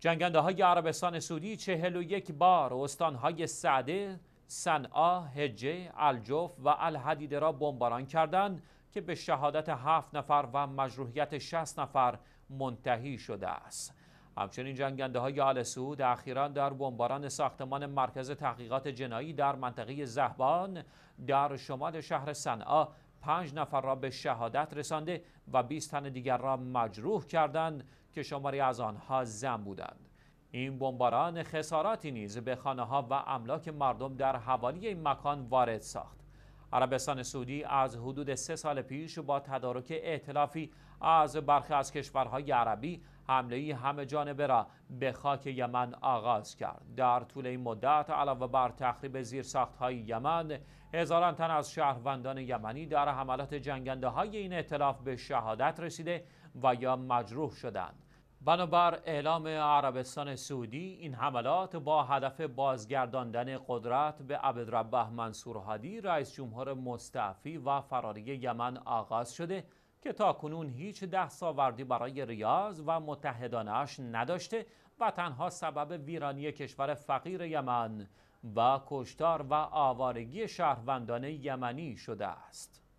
جنگنده های عربستان سعودی چهل و یک بار استان های سعده، صنعا، هجه، الجوف و الحدیده را بمباران کردند که به شهادت هفت نفر و مجروحیت 60 نفر منتهی شده است. همچنین جنگنده های آل سعود اخیرا در بمباران ساختمان مرکز تحقیقات جنایی در منطقه زهبان در شمال شهر صنعا پنج نفر را به شهادت رسانده و 20 تن دیگر را مجروح کردند که شماری از آنها زن بودند این بمباران خساراتی نیز به خانه ها و املاک مردم در حوالی این مکان وارد ساخت عربستان سعودی از حدود سه سال پیش با تدارک اعتلافی از برخی از کشورهای عربی حمله همه جانبه را به خاک یمن آغاز کرد در طول این مدت علاوه بر تخریب زیرساخت های یمن هزاران تن از شهروندان یمنی در حملات جنگنده های این اطلاف به شهادت رسیده و یا مجروح شدند بنابر اعلام عربستان سعودی این حملات با هدف بازگرداندن قدرت به عبدربه منصور هادی رئیس جمهور مستعفی و فراری یمن آغاز شده که تا کنون هیچ ساوردی برای ریاض و متحدانش نداشته و تنها سبب ویرانی کشور فقیر یمن و کشتار و آوارگی شهروندان یمنی شده است.